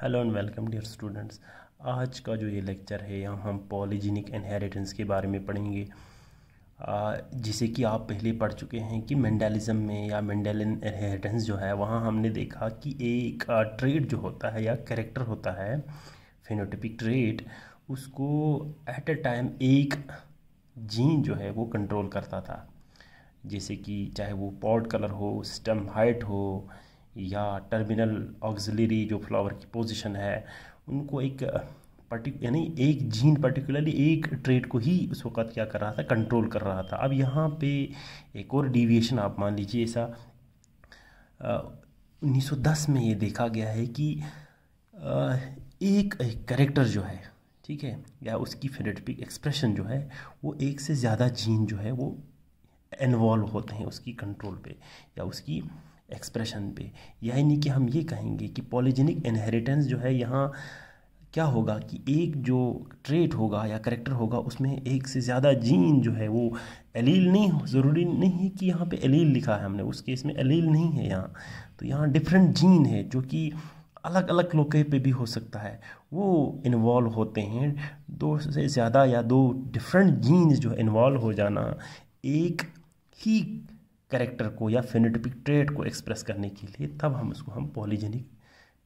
hello and welcome dear students आज का जो ये लेक्चर है यहाँ हम पॉलीजीनिक इनहेरिटेंस के बारे में पढ़ेंगे जिसे कि आप पहले पढ़ चुके हैं कि मैंडलिज़म में या मैंडेलिन इनहेरिटेंस जो है वहाँ हमने देखा कि एक ट्रेड जो होता है या करेक्टर होता है फिनोटिपिक ट्रेड उसको एट अ टाइम एक जीन जो है वो कंट्रोल करता था जैसे कि चाहे वो पॉड कलर हो स्टम हाइट हो या टर्मिनल ऑक्सिलरी जो फ्लावर की पोजीशन है उनको एक पर्टिक यानी एक जीन पर्टिकुलरली एक ट्रेड को ही उस वक़्त क्या कर रहा था कंट्रोल कर रहा था अब यहाँ पे एक और डिविएशन आप मान लीजिए ऐसा उन्नीस सौ दस में ये देखा गया है कि एक, एक करेक्टर जो है ठीक है या उसकी फिनेटिक एक्सप्रेशन जो है वो एक से ज़्यादा जीन जो है वो इन्वॉल्व होते हैं उसकी कंट्रोल पे या उसकी एक्सप्रेशन पे यानी कि हम ये कहेंगे कि पॉलीजेनिक इनहेरिटेंस जो है यहाँ क्या होगा कि एक जो ट्रेट होगा या करेक्टर होगा उसमें एक से ज़्यादा जीन जो है वो एलील नहीं ज़रूरी नहीं है कि यहाँ पे एलील लिखा है हमने उस केस में एलील नहीं है यहाँ तो यहाँ डिफरेंट जीन है जो कि अलग अलग लोके पे भी हो सकता है वो इन्वॉल्व होते हैं दो से ज़्यादा या दो डिफरेंट जीन्स जो है इन्वॉल्व हो जाना एक ही करेक्टर को या फिनोटिपिक ट्रेड को एक्सप्रेस करने के लिए तब हम उसको हम पॉलीजेनिक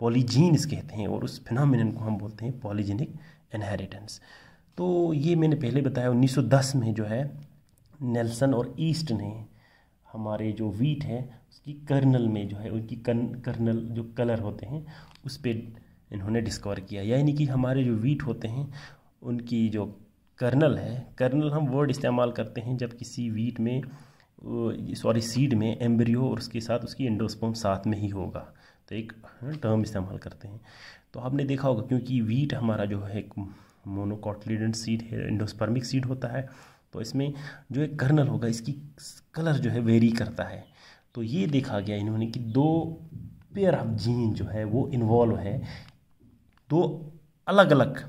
पॉलीजीन्स कहते हैं और उस फिनोमिनन को हम बोलते हैं पॉलीजेनिक इनहेरिटेंस तो ये मैंने पहले बताया 1910 में जो है नेल्सन और ईस्ट ने हमारे जो वीट है उसकी कर्नल में जो है उनकी कन कर्नल जो कलर होते हैं उस पर इन्होंने डिस्कवर किया यानी कि हमारे जो वीट होते हैं उनकी जो कर्नल है कर्नल हम वर्ड इस्तेमाल करते हैं जब किसी वीट में सॉरी सीड में एम्ब्रियो और उसके साथ उसकी एंडोस्पर्म साथ में ही होगा तो एक टर्म हाँ, इस्तेमाल करते हैं तो आपने देखा होगा क्योंकि वीट हमारा जो है एक मोनोकॉटलीडेंट सीड है एंडोस्पर्मिक सीड होता है तो इसमें जो एक कर्नल होगा इसकी कलर जो है वेरी करता है तो ये देखा गया इन्होंने कि दो पेयर ऑफ जीन जो है वो इन्वॉल्व है दो अलग अलग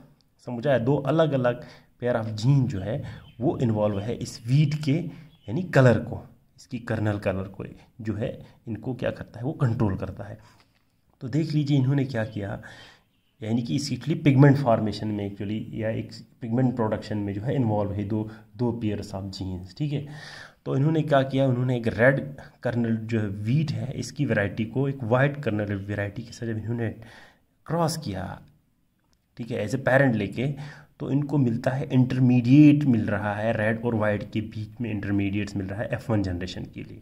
समझाए दो अलग अलग पेयर ऑफ जीन जो है वो इन्वॉल्व है इस वीट के यानी कलर को इसकी कर्नल कलर को जो है इनको क्या करता है वो कंट्रोल करता है तो देख लीजिए इन्होंने क्या किया यानी कि इसकी पिगमेंट फार्मेशन में एक्चुअली या एक पिगमेंट प्रोडक्शन में जो है इन्वॉल्व है दो दो पेयर्स ऑफ जीन्स ठीक है तो इन्होंने क्या किया उन्होंने एक रेड कर्नल जो है वीट है इसकी वैरायटी को एक वाइट कर्नल वैरायटी के साथ जब इन्होंने क्रॉस किया ठीक है एज ए पेरेंट लेके तो इनको मिलता है इंटरमीडिएट मिल रहा है रेड और वाइट के बीच में इंटरमीडिएट्स मिल रहा है एफ़ वन जनरेशन के लिए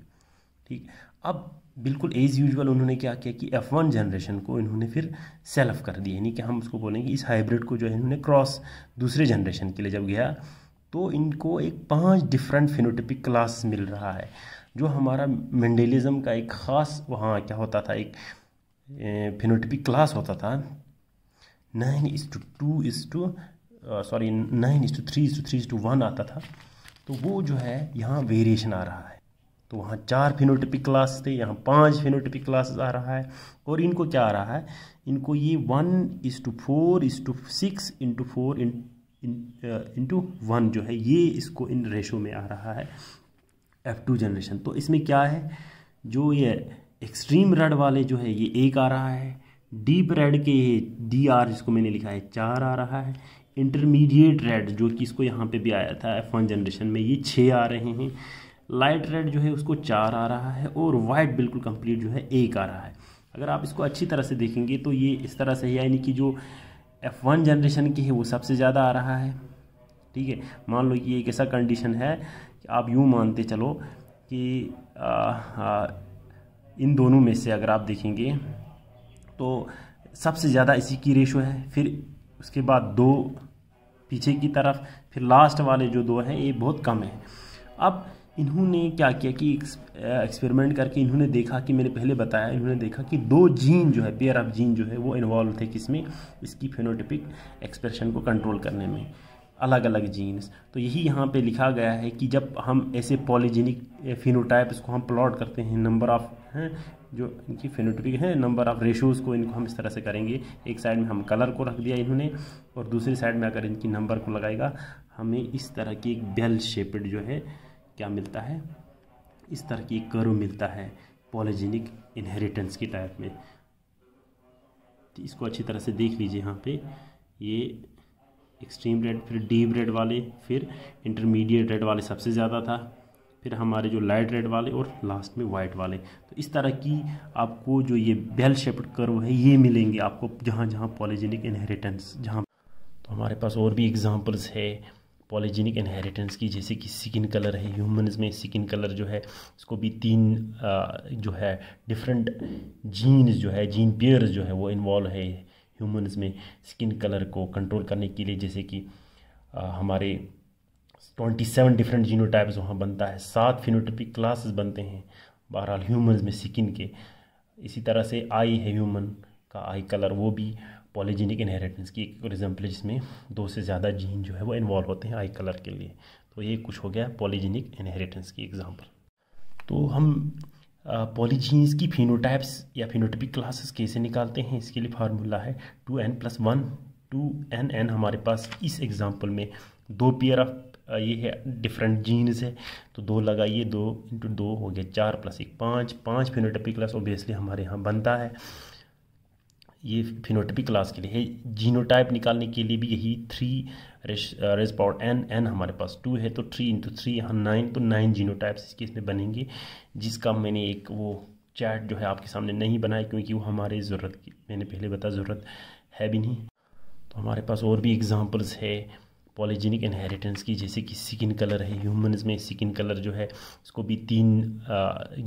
ठीक अब बिल्कुल एज़ यूजुअल उन्होंने क्या किया कि एफ़ वन जनरेशन को इन्होंने फिर सेल्फ कर दिया यानी कि हम उसको बोलेंगे इस हाइब्रिड को जो है इन्होंने क्रॉस दूसरे जनरेशन के लिए जब गया तो इनको एक पाँच डिफरेंट फिनोटिपिक क्लास मिल रहा है जो हमारा मैंडेलिज़म का एक ख़ास वहाँ क्या होता था एक फिनोटिपिक क्लास होता था nine is to two is to sorry nine is to three is to three is to one आता था तो वो जो है यहाँ वेरिएशन आ रहा है तो वहाँ चार फिनोटिपिक क्लास थे यहाँ पाँच फिनोटिपिक क्लासेस आ रहा है और इनको क्या आ रहा है इनको ये one is to four is to six into four into one जो है ये इसको इन रेशो में आ रहा है एफ टू जनरेशन तो इसमें क्या है जो ये एक्सट्रीम रेड वाले जो है ये एक आ रहा है डीप रेड के ये डी आर जिसको मैंने लिखा है चार आ रहा है इंटरमीडिएट रेड जो कि इसको यहाँ पे भी आया था एफ वन जनरेशन में ये छः आ रहे हैं लाइट रेड जो है उसको चार आ रहा है और वाइट बिल्कुल कंप्लीट जो है एक आ रहा है अगर आप इसको अच्छी तरह से देखेंगे तो ये इस तरह से है यानी कि जो एफ वन जनरेशन की है वो सबसे ज़्यादा आ रहा है ठीक है मान लो ये एक ऐसा कंडीशन है कि आप यूँ मानते चलो कि आ, आ, इन दोनों में से अगर आप देखेंगे तो सबसे ज़्यादा इसी की रेशो है फिर उसके बाद दो पीछे की तरफ फिर लास्ट वाले जो दो हैं ये बहुत कम हैं अब इन्होंने क्या किया कि एक्सपेरिमेंट करके इन्होंने देखा कि मैंने पहले बताया इन्होंने देखा कि दो जीन जो है पेयर ऑफ जीन जो है वो इन्वॉल्व थे किसमें इसकी फिनोटिपिक एक्सप्रेशन को कंट्रोल करने में अलग अलग जीन्स तो यही यहाँ पे लिखा गया है कि जब हम ऐसे पॉलीजेनिक फिनोटाइप इसको हम प्लॉट करते हैं नंबर ऑफ हैं जो इनकी फेनोटोपिक है नंबर ऑफ़ रेशोज़ को इनको हम इस तरह से करेंगे एक साइड में हम कलर को रख दिया इन्होंने और दूसरी साइड में अगर इनकी नंबर को लगाएगा हमें इस तरह की एक बेल शेपड जो है क्या मिलता है इस तरह की कर्व मिलता है पॉलीजेनिक इनहेरिटेंस की टाइप में तो इसको अच्छी तरह से देख लीजिए यहाँ पे ये एक्सट्रीम रेड फिर डीप रेड वाले फिर इंटरमीडिएट रेड वाले सबसे ज़्यादा था फिर हमारे जो लाइट रेड वाले और लास्ट में वाइट वाले तो इस तरह की आपको जो ये बेल शेप्ड कर्व है ये मिलेंगे आपको जहाँ जहाँ पॉलीजेनिक इनहेरिटेंस जहाँ तो हमारे पास और भी एग्ज़ाम्पल्स है पॉलीजेनिक इनहेरिटेंस की जैसे कि स्किन कलर है ह्यूमंस में स्किन कलर जो है इसको भी तीन जो है डिफरेंट जीन्स जो है जीन पेयर्स जो है वो इन्वॉल्व है ह्यूमंस में स्किन कलर को कंट्रोल करने के लिए जैसे कि हमारे ट्वेंटी सेवन डिफरेंट जीनोटाइप्स वहाँ बनता है सात फिनोटिपिक क्लासेस बनते हैं बहरहाल ह्यूमंस में सिकिन के इसी तरह से आई है ह्यूमन का आई कलर वो भी पॉलीजेनिक इनहेरिटेंस की एक एग्जाम्पल है जिसमें दो से ज़्यादा जीन जो है वो इन्वॉल्व होते हैं आई कलर के लिए तो ये कुछ हो गया पॉलीजेनिक इनहेरिटेंस की एग्जाम्पल तो हम पॉलीजीन्स की फिनोटाइप्स या फिनोटिपिक क्लासेस कैसे निकालते हैं इसके लिए फार्मूला है two n plus one two n n हमारे पास इस एग्जाम्पल में दो पेयर ऑफ ये है डिफरेंट जीन्स है तो दो लगाइए दो इंटू दो हो गया चार प्लस एक पाँच पाँच फिनोटपिक क्लास ओबियसली हमारे यहाँ बनता है ये फिनोटपिक क्लास के लिए है जीनोटाइप निकालने के लिए भी यही three raise power n n हमारे पास टू है तो थ्री इंटू थ्री यहाँ नाइन तो नाइन जीनोटाइप्स इसके इसमें बनेंगे जिसका मैंने एक वो चैट जो है आपके सामने नहीं बनाया क्योंकि वो हमारे ज़रूरत की मैंने पहले बताया ज़रूरत है भी नहीं तो हमारे पास और भी एग्ज़ाम्पल्स है पॉलीजेनिक इनहेरिटेंस की जैसे कि स्किन कलर है ह्यूमन्स में स्किन कलर जो है उसको भी तीन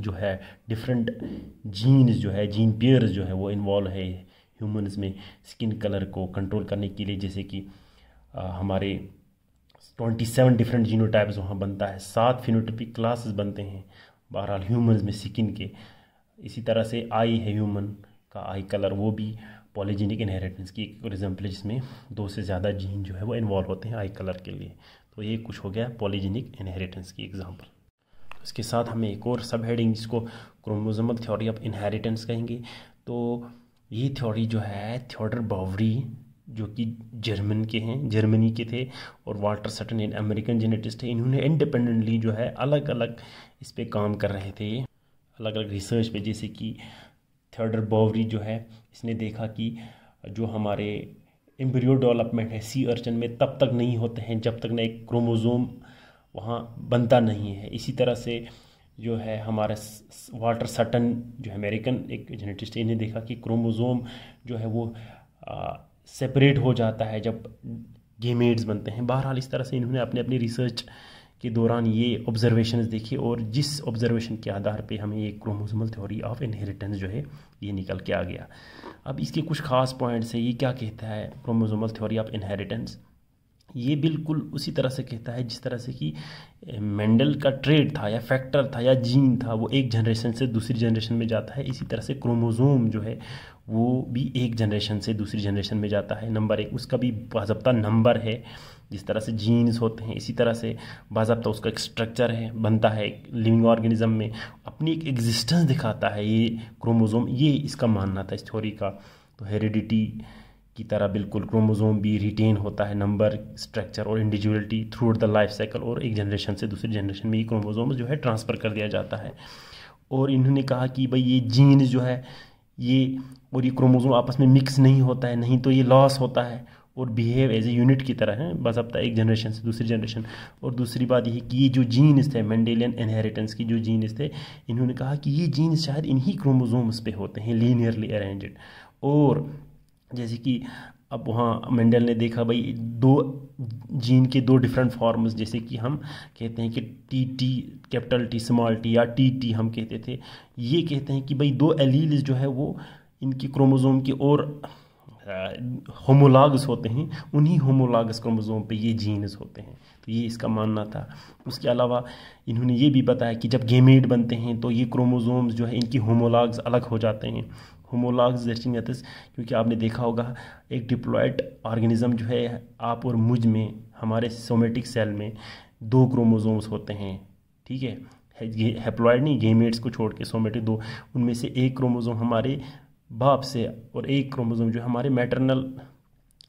जो है डिफरेंट जीन्स जो है जीन पेयर्स जो है वो इन्वॉल्व है ह्यूमन्स में स्किन कलर को कंट्रोल करने के लिए जैसे कि हमारे ट्वेंटी सेवन डिफरेंट जीनोटाइप्स वहाँ बनता है सात फिनोटिपिक क्लासेस बनते हैं बहरहाल ह्यूमन्स में स्किन के इसी तरह से आई है ह्यूमन का आई कलर वो भी पॉलीजीनिक इनहेरिटेंस की एक एग्जाम्पल है जिसमें दो से ज़्यादा जीन जो है वो इन्वॉल्व होते हैं आई कलर के लिए तो ये कुछ हो गया पॉलीजीनिक इनहेरिटेंस की एग्जाम्पल तो इसके साथ हमें एक और सब हेडिंग जिसको क्रोमोजोमल थ्योरी ऑफ इनहेरिटेंस कहेंगे तो ये थ्योरी जो है थियोडर बावरी जो कि जर्मन के हैं जर्मनी के थे और Walter Sutton an American geneticist थे इन्होंने इंडिपेंडेंटली जो है अलग अलग इस पर काम कर रहे थे अलग अलग रिसर्च पे जैसे कि थर्डर बॉवरी जो है इसने देखा कि जो हमारे एम्ब्रियो डेवलपमेंट है सी अर्चन में तब तक नहीं होते हैं जब तक ना एक क्रोमोजोम वहाँ बनता नहीं है इसी तरह से जो है हमारे वाटर सटन जो है अमेरिकन एक जेनेटिस्ट इन्हें देखा कि क्रोमोजोम जो है वो सेपरेट हो जाता है जब गेमेड्स बनते हैं बहरहाल इस तरह से इन्होंने अपने अपनी रिसर्च के दौरान ये ऑब्जर्वेशन देखी और जिस ऑब्जर्वेशन के आधार पे हमें ये क्रोमोजोमल थ्योरी ऑफ इनहेरिटेंस जो है ये निकल के आ गया अब इसके कुछ खास पॉइंट्स है ये क्या कहता है क्रोमोजोमल थ्योरी ऑफ इनहेरिटेंस ये बिल्कुल उसी तरह से कहता है जिस तरह से कि मेंडल का ट्रेड था या फैक्टर था या जीन था वो एक जनरेशन से दूसरी जनरेशन में जाता है इसी तरह से क्रोमोजोम जो है वो भी एक जनरेशन से दूसरी जनरेशन में जाता है नंबर एक उसका भी बाबा नंबर है जिस तरह से जीन्स होते हैं इसी तरह से बाबा उसका एक स्ट्रक्चर है बनता है लिविंग ऑर्गेनिज्म में अपनी एक एग्जिस्टेंस दिखाता है ये क्रोमोजोम ये इसका मानना था इस थ्योरी का तो हेरिडिटी की तरह बिल्कुल क्रोमोजोम भी रिटेन होता है नंबर स्ट्रक्चर और individuality throughout the life cycle और एक जनरेशन से दूसरी जनरेशन में ये क्रोमोजोम जो है ट्रांसफ़र कर दिया जाता है और इन्होंने कहा कि भाई ये जीन्स जो है ये और ये क्रोमोजोम आपस में मिक्स नहीं होता है नहीं तो ये लॉस होता है और बिहेव एज ए यूनिट की तरह है बस अब तक एक जनरेशन से दूसरी जनरेशन और दूसरी बात यह कि ये जो जीन्स थे मंडेलियन इनहेरिटेंस की जो जीन्स थे इन्होंने कहा कि ये जीन्स शायद इन्हीं क्रोमोजोम्स पे होते हैं लीनियरली अरेंजड और जैसे कि अब वहाँ मेंडल ने देखा भाई दो जीन के दो डिफरेंट फॉर्म्स जैसे कि हम कहते हैं कि T T capital T small T या टी टी हम कहते थे ये कहते हैं कि भाई दो एलील्स जो है वो इनके क्रोमोजोम के और होमोलाग्स होते हैं उन्हीं होमोलाग्स क्रोमोजोम पे ये जीन्स होते हैं तो ये इसका मानना था उसके अलावा इन्होंने ये भी बताया कि जब गेमेट बनते हैं तो ये क्रोमोसोम्स जो है इनकी होमोलाग्स अलग हो जाते हैं होमोलॉग कहते क्योंकि आपने देखा होगा एक डिप्लॉयड ऑर्गेनिज्म जो है आप और मुझ में हमारे सोमेटिक सेल में दो क्रोमोजोम्स होते हैं ठीक है हेप्लॉयड नहीं गेमेट्स को छोड़ के सोमेटिक दो उनमें से एक क्रोमोजोम हमारे बाप से और एक क्रोमोजोम जो हमारे मैटरनल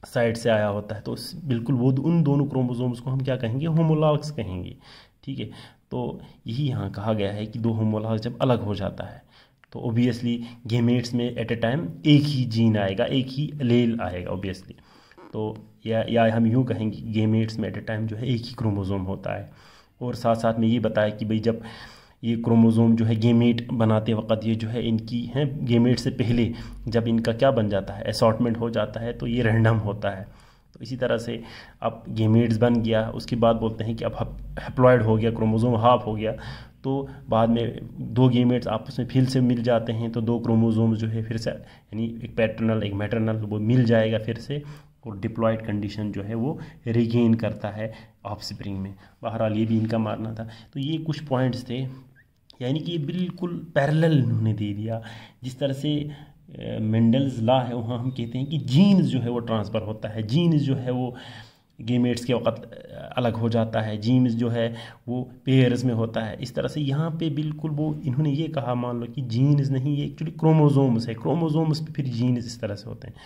साइड से आया होता है तो बिल्कुल वो उन दोनों क्रोमोजोम्स को हम क्या कहेंगे होमोलॉग्स कहेंगे ठीक है तो यही यहाँ कहा गया है कि दो होमोलॉग्स जब अलग हो जाता है तो ओबियसली गेमेट्स में एट ए टाइम एक ही जीन आएगा एक ही लेल आएगा ओबियसली तो या या हम यूँ कहेंगे गेमेट्स में एट ए टाइम जो है एक ही क्रोमोज़ोम होता है और साथ साथ में ये बताया कि भाई जब ये क्रोमोज़ोम जो है गेमेट बनाते वक्त ये जो है इनकी हैं गेमेट से पहले जब इनका क्या बन जाता है असॉटमेंट हो जाता है तो ये रैंडम होता है तो इसी तरह से अब गेमेट्स बन गया उसके बाद बोलते हैं कि अब हेप्लॉयड हो गया क्रोमोज़ोम हाफ हो गया तो बाद में दो गेमेट्स आपस में फिर से मिल जाते हैं तो दो क्रोमोजोम्स जो है फिर से यानी एक पैटर्नल एक मैटरनल वो मिल जाएगा फिर से और डिप्लॉयड कंडीशन जो है वो रिगेन करता है ऑफ स्प्रिंग में बहरहाल ये भी इनका मारना था तो ये कुछ पॉइंट्स थे यानी कि ये बिल्कुल पैरेलल उन्होंने दे दिया जिस तरह से मेंडल्स लॉ है वहाँ हम कहते हैं कि जीन्स जो है वो ट्रांसफ़र होता है जीन्स जो है वो गेमेट्स के वक़्त अलग हो जाता है जीम्स जो है वो पेयर्स में होता है इस तरह से यहाँ पे बिल्कुल वो इन्होंने ये कहा मान लो कि जीन्स नहीं ये एक्चुअली क्रोमोजोम्स है क्रोमोजोम्स पे फिर जीन्स इस तरह से होते हैं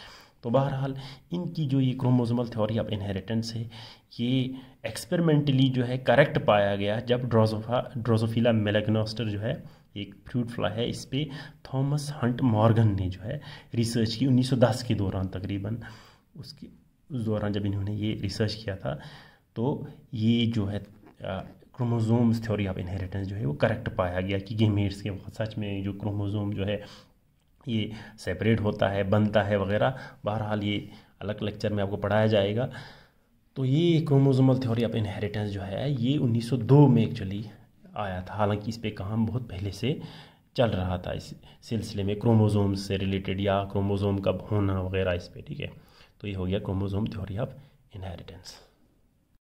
तो बहरहाल इनकी जो ये क्रोमोजोमल थ्योरी ऑफ इनहेरिटेंस है ये एक्सपेरिमेंटली जो है करेक्ट पाया गया जब ड्रोजोफा ड्रोजोफिला मेलेग्नोस्टर जो है एक फ्रूट फ्लाई है इस पर थॉमस हंट मॉर्गन ने जो है रिसर्च की 1910 के दौरान तकरीबन उसकी उस दौरान जब इन्होंने ये रिसर्च किया था तो ये जो है क्रोमोजोम्स थ्योरी ऑफ इनहेरिटेंस जो है वो करेक्ट पाया गया कि गेमेट्स के सच में जो क्रोमोजोम जो है ये सेपरेट होता है बनता है वगैरह बहरहाल ये अलग लेक्चर में आपको पढ़ाया जाएगा तो ये क्रोमोजोमल थ्योरी ऑफ इनहेरिटेंस जो है ये 1902 में एक्चुअली आया था हालांकि इस पर काम बहुत पहले से चल रहा था इस सिलसिले में क्रोमोजोम से रिलेटेड या क्रोमोजोम का होना वगैरह इस पर ठीक है तो ये हो गया क्रोमोजोम थ्योरी ऑफ इनहेरिटेंस